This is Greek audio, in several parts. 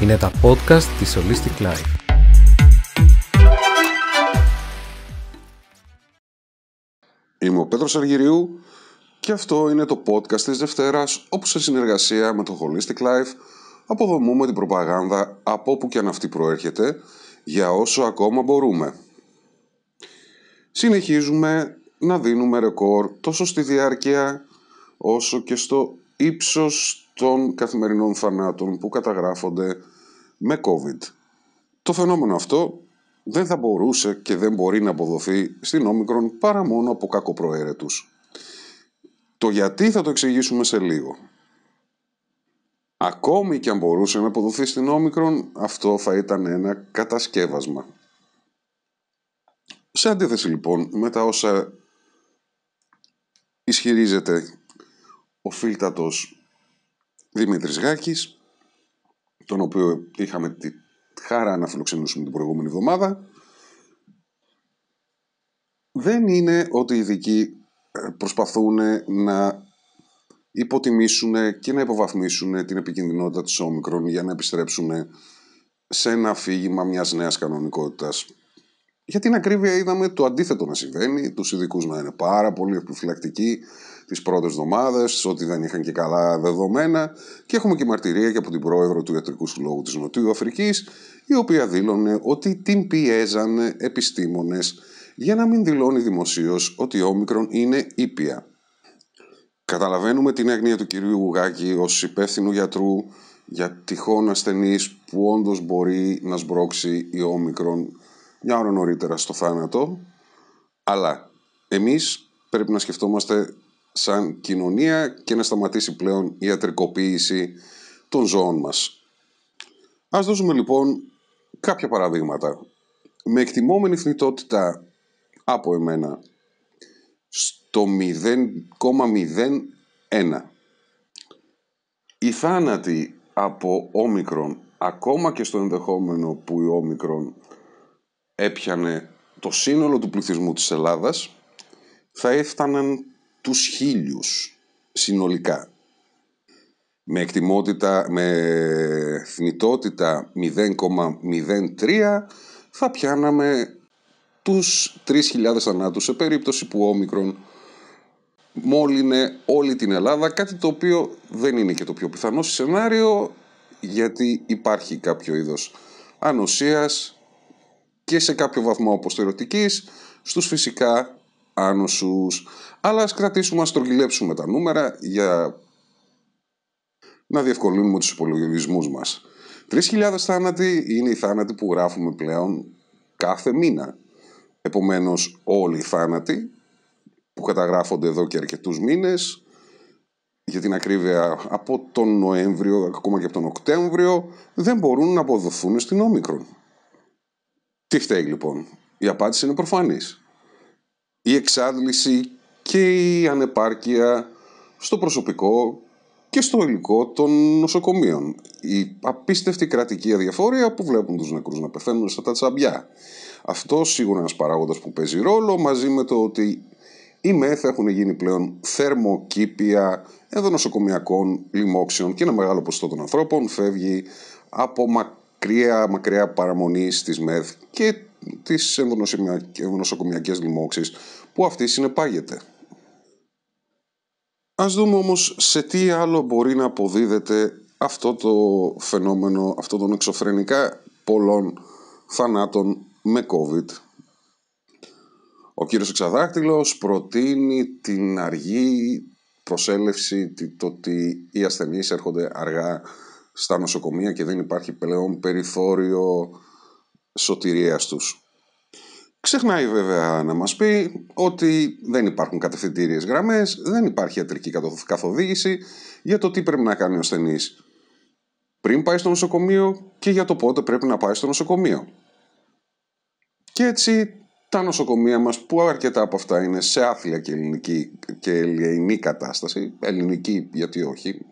Είναι τα podcast της Holistic Life. Είμαι ο Πέτρος Αργυριού και αυτό είναι το podcast της Δευτέρας όπου σε συνεργασία με το Holistic Life αποδομούμε την προπαγάνδα από όπου και αν αυτή προέρχεται για όσο ακόμα μπορούμε. Συνεχίζουμε να δίνουμε ρεκόρ τόσο στη διάρκεια όσο και στο ύψος των καθημερινών θανάτων που καταγράφονται με COVID. Το φαινόμενο αυτό δεν θα μπορούσε και δεν μπορεί να αποδοθεί στην όμικρον παρά μόνο από κακοπροαίρετους. Το γιατί θα το εξηγήσουμε σε λίγο. Ακόμη και αν μπορούσε να αποδοθεί στην όμικρον, αυτό θα ήταν ένα κατασκεύασμα. Σε αντίθεση λοιπόν με τα όσα ισχυρίζεται ο φίλτατος Δημήτρης Γάκης, τον οποίο είχαμε τη χαρά να φιλοξενούσουμε την προηγούμενη εβδομάδα, δεν είναι ότι οι ειδικοί ε, προσπαθούν να υποτιμήσουν και να υποβαθμίσουν την επικινδυνότητα της όμικρων για να επιστρέψουν σε ένα αφήγημα μιας νέας κανονικότητας για την ακρίβεια, είδαμε το αντίθετο να συμβαίνει, τους ειδικούς να είναι πάρα πολύ επιφυλακτικοί τις πρώτες εβδομάδες, ότι δεν είχαν και καλά δεδομένα. Και έχουμε και μαρτυρία και από την πρόεδρο του Ιατρικού Συλλόγου της Νοτιού Αφρικής, η οποία δήλωνε ότι την πιέζανε επιστήμονες για να μην δηλώνει δημοσίως ότι η όμικρον είναι ήπια. Καταλαβαίνουμε την έγνοια του κυρίου Γουγάκη ως υπεύθυνου γιατρού για τυχόν ασθενείς που όντως μπορεί να σμπρώξει η όμικρον μια ώρα νωρίτερα στο θάνατο, αλλά εμείς πρέπει να σκεφτόμαστε σαν κοινωνία και να σταματήσει πλέον η ιατρικοποίηση των ζώων μας. Ας δώσουμε λοιπόν κάποια παραδείγματα. Με εκτιμόμενη θνητότητα από εμένα στο 0,01. Η θάνατη από όμικρον, ακόμα και στο ενδεχόμενο που η όμικρον έπιανε το σύνολο του πληθυσμού της Ελλάδας θα έφταναν τους χίλιους συνολικά. Με εκτιμότητα, με θνητότητα 0,03 θα πιάναμε τους 3.000 θανάτους σε περίπτωση που ο όμικρον μόλυνε όλη την Ελλάδα, κάτι το οποίο δεν είναι και το πιο πιθανό σενάριο γιατί υπάρχει κάποιο είδος ανοσίας και σε κάποιο βαθμό ερωτικής, στους φυσικά άνοσους. Αλλά ας κρατήσουμε, ας τρογγυλέψουμε τα νούμερα για να διευκολύνουμε τους υπολογισμούς μας. 3.000 θάνατοι είναι οι θάνατοι που γράφουμε πλέον κάθε μήνα. Επομένως όλοι οι θάνατοι που καταγράφονται εδώ και αρκετούς μήνες για την ακρίβεια από τον Νοέμβριο ακόμα και από τον Οκτέμβριο δεν μπορούν να αποδοθούν στην Όμικρον. Τι φταίει λοιπόν. Η απάντηση είναι προφανής. Η εξάντληση και η ανεπάρκεια στο προσωπικό και στο υλικό των νοσοκομείων. Η απίστευτη κρατική αδιαφόρεια που βλέπουν τους νεκρούς να πεθαίνουν στα τα τσαμπιά. Αυτό σίγουρα είναι ένας που παίζει ρόλο μαζί με το ότι οι ΜΕΘ έχουν γίνει πλέον θερμοκήπια ενδονοσοκομιακών λοιμόξεων και ένα μεγάλο ποσοστό των ανθρώπων φεύγει από μακρύ μακριά, μακριά παραμονή στις ΜΕΘ και τις ευνοσοκομιακές λοιμώξεις που αυτή συνεπάγεται. Ας δούμε όμως σε τι άλλο μπορεί να αποδίδεται αυτό το φαινόμενο, αυτό των εξωφρενικά πολλών θανάτων με COVID. Ο κύριος Εξαδάκτυλος προτείνει την αργή προσέλευση, το ότι οι ασθενείς έρχονται αργά στα νοσοκομεία και δεν υπάρχει πλέον περιθώριο σωτηρίας τους. Ξεχνάει βέβαια να μας πει ότι δεν υπάρχουν κατευθυντήριες γραμμές, δεν υπάρχει ιατρική καθοδήγηση για το τι πρέπει να κάνει ο ασθενής πριν πάει στο νοσοκομείο και για το πότε πρέπει να πάει στο νοσοκομείο. Και έτσι τα νοσοκομεία μας που αρκετά από αυτά είναι σε άθλια και ελληνική, και ελληνική κατάσταση, ελληνική γιατί όχι,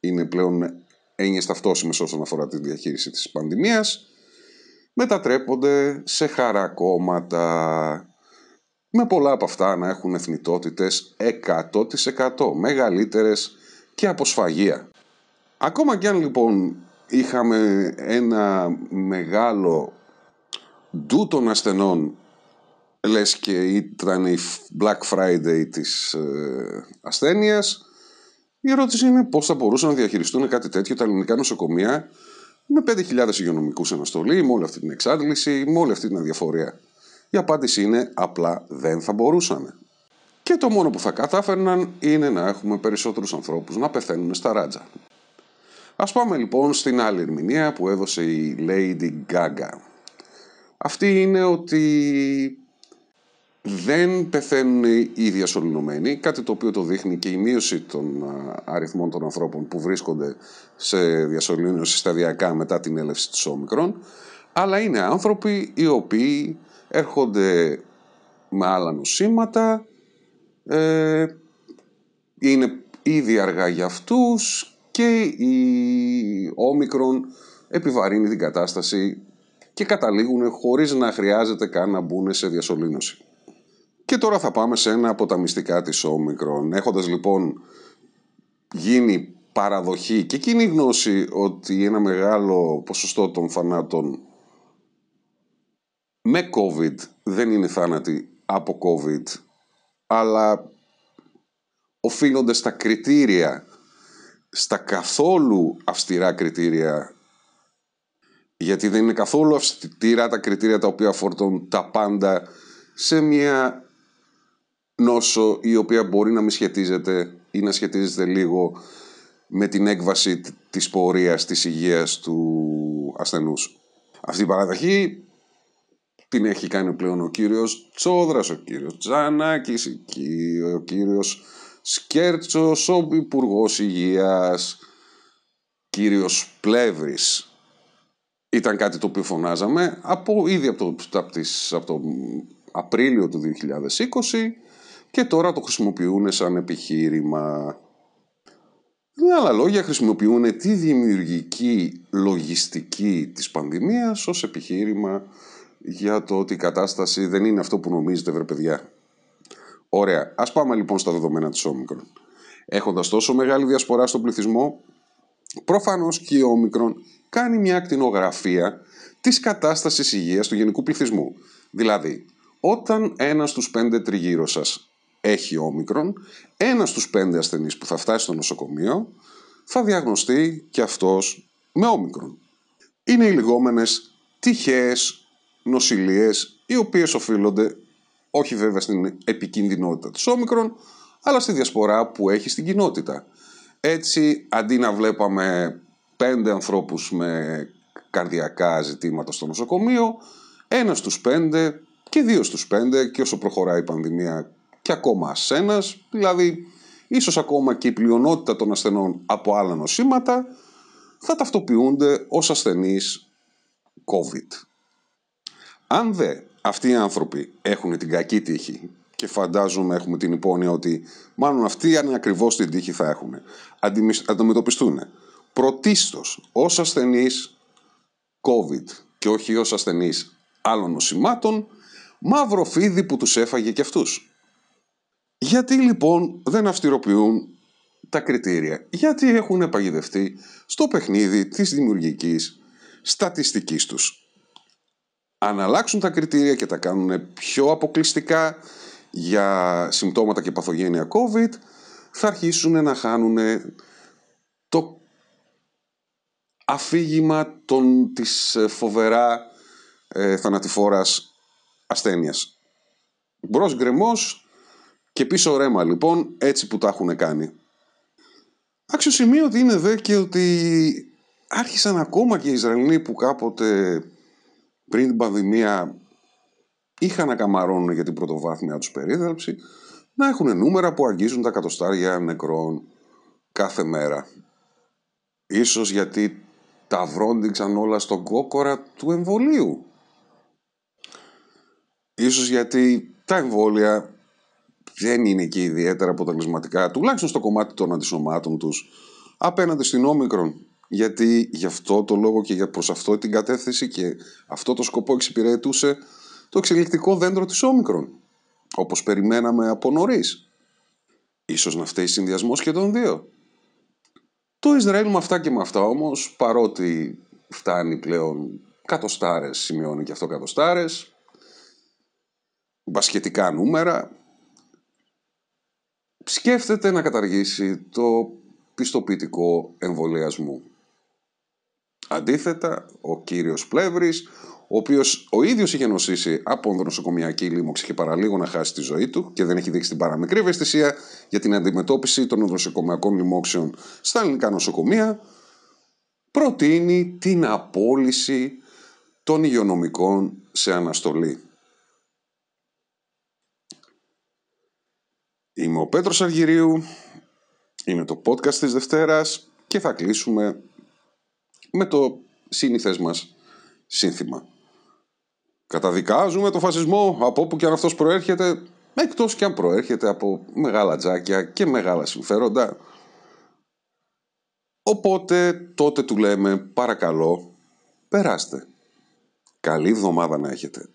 είναι πλέον έννοιες ταυτόσιμες όσον αφορά τη διαχείριση της πανδημίας μετατρέπονται σε χαρακόμματα με πολλά από αυτά να έχουν εθνητότητες 100% μεγαλύτερες και σφαγεία. Ακόμα κι αν λοιπόν είχαμε ένα μεγάλο ντου των ασθενών λες και ήταν η Black Friday της ε, ασθένειας η ερώτηση είναι πώς θα μπορούσαν να διαχειριστούν κάτι τέτοιο τα ελληνικά νοσοκομεία με 5.000 υγειονομικού αναστολή, με όλη αυτή την εξάντληση, με όλη αυτή την αδιαφορία. Η απάντηση είναι απλά δεν θα μπορούσαν. Και το μόνο που θα κατάφερναν είναι να έχουμε περισσότερους ανθρώπους να πεθαίνουν στα ράτζα. Ας πάμε λοιπόν στην άλλη ερμηνεία που έδωσε η Lady Gaga. Αυτή είναι ότι δεν πεθαίνουν οι διασωληνωμένοι, κάτι το οποίο το δείχνει και η μείωση των αριθμών των ανθρώπων που βρίσκονται σε διασωλήνωση σταδιακά μετά την έλευση της όμικρον, αλλά είναι άνθρωποι οι οποίοι έρχονται με άλλα νοσήματα, ε, είναι ήδη αργά για αυτούς και η όμικρον επιβαρύνει την κατάσταση και καταλήγουν χωρίς να χρειάζεται καν να μπουν σε διασωλήνωση. Και τώρα θα πάμε σε ένα από τα μυστικά της Όμικρον. Έχοντας λοιπόν γίνει παραδοχή και εκείνη γνώση ότι ένα μεγάλο ποσοστό των θανάτων με COVID δεν είναι θάνατοι από COVID, αλλά οφείλονται στα κριτήρια, στα καθόλου αυστηρά κριτήρια, γιατί δεν είναι καθόλου αυστηρά τα κριτήρια τα οποία φορτώνουν τα πάντα σε μια νόσο η οποία μπορεί να μη σχετίζεται ή να σχετίζεται λίγο με την έκβαση της πορείας της υγείας του ασθενούς. Αυτή η παραδοχή την έχει κάνει πλέον ο κύριος Τσόδρας, ο κύριος Τζανάκης, ο κύριος Σκέρτσος, ο υπουργός Υγείας, κύριος Πλεύρης. Ήταν κάτι το οποίο φωνάζαμε από, ήδη από το, από, από το Απρίλιο του 2020 και τώρα το χρησιμοποιούν σαν επιχείρημα. Με άλλα λόγια, χρησιμοποιούν τη δημιουργική λογιστική της πανδημίας ως επιχείρημα για το ότι η κατάσταση δεν είναι αυτό που νομίζετε, βρε παιδιά. Ωραία, ας πάμε λοιπόν στα δεδομένα της Όμικρον. Έχοντας τόσο μεγάλη διασπορά στον πληθυσμό, προφανώς και η Όμικρον κάνει μια ακτινογραφία της κατάστασης υγείας του γενικού πληθυσμού. Δηλαδή, όταν ένας στους πέντε τριγύρω σας έχει όμικρον, ένας στους πέντε ασθενείς που θα φτάσει στο νοσοκομείο θα διαγνωστεί και αυτός με όμικρον. Είναι οι λιγόμενες τυχαίες νοσηλίες, οι οποίες οφείλονται όχι βέβαια στην επικίνδυνοτητα του όμικρον, αλλά στη διασπορά που έχει στην κοινότητα. Έτσι, αντί να βλέπαμε πέντε ανθρώπους με καρδιακά ζητήματα στο νοσοκομείο, ένας στους πέντε και δύο στους πέντε και όσο προχωράει η πανδημία και ακόμα ασένας, δηλαδή ίσως ακόμα και η πλειονότητα των ασθενών από άλλα νοσήματα, θα ταυτοποιούνται ως ασθενείς COVID. Αν δε αυτοί οι άνθρωποι έχουν την κακή τύχη και φαντάζομαι έχουμε την υπόνοια ότι μάλλον αυτοί αν ακριβώς την τύχη θα έχουν, αντιμετωπιστούν πρωτίστως ως ασθενείς COVID και όχι ως ασθενείς άλλων νοσημάτων, μαύρο φίδι που τους έφαγε και αυτούς. Γιατί λοιπόν δεν αυστηροποιούν τα κριτήρια. Γιατί έχουν παγιδευτεί στο παιχνίδι της δημιουργικής στατιστικής τους. Αν αλλάξουν τα κριτήρια και τα κάνουν πιο αποκλειστικά για συμπτώματα και παθογένεια COVID, θα αρχίσουν να χάνουν το αφήγημα των, της ε, φοβερά ε, θανατηφόρας ασθένειας. Μπρος και πίσω ρέμα λοιπόν, έτσι που τα έχουν κάνει. Άξιο σημείο ότι είναι δε και ότι άρχισαν ακόμα και οι Ισραηλοί που κάποτε πριν την πανδημία είχαν να καμαρώνουν για την πρωτοβάθμια τους περίθαλψη, να έχουν νούμερα που αγγίζουν τα κατοστάρια νεκρών κάθε μέρα. Ίσως γιατί τα βρόντιξαν όλα στον κόκορα του εμβολίου. Ίσως γιατί τα εμβόλια δεν είναι και ιδιαίτερα αποτελεσματικά, τουλάχιστον στο κομμάτι των αντισωμάτων τους, απέναντι στην όμικρον. Γιατί γι' αυτό το λόγο και για προς αυτό την κατεύθυνση και αυτό το σκοπό εξυπηρετούσε το εξελικτικό δέντρο της όμικρον, όπως περιμέναμε από νωρίς. Ίσως να φταίει συνδυασμός και των δύο. Το Ισραήλ με αυτά και με αυτά όμως, παρότι φτάνει πλέον κατοστάρες, σημειώνει και αυτό κατοστάρες, μπασκετικά νούμερα, σκέφτεται να καταργήσει το πιστοποιητικό εμβολιασμού. Αντίθετα, ο κύριος Πλεύρης, ο οποίος ο ίδιος είχε νοσήσει από νοσοκομιακή λίμωξη και παραλίγο να χάσει τη ζωή του και δεν έχει δείξει την παραμικρή ευαισθησία για την αντιμετώπιση των νοσοκομιακών λοιμόξεων στα ελληνικά νοσοκομεία, προτείνει την απόλυση των υγειονομικών σε αναστολή. Είμαι ο Πέτρος Αργυρίου, είναι το podcast της Δευτέρας και θα κλείσουμε με το σύνηθες μας σύνθημα. Καταδικάζουμε το φασισμό από όπου και αν αυτός προέρχεται, εκτός και αν προέρχεται από μεγάλα τζάκια και μεγάλα συμφέροντα. Οπότε τότε του λέμε παρακαλώ περάστε. Καλή εβδομάδα να έχετε.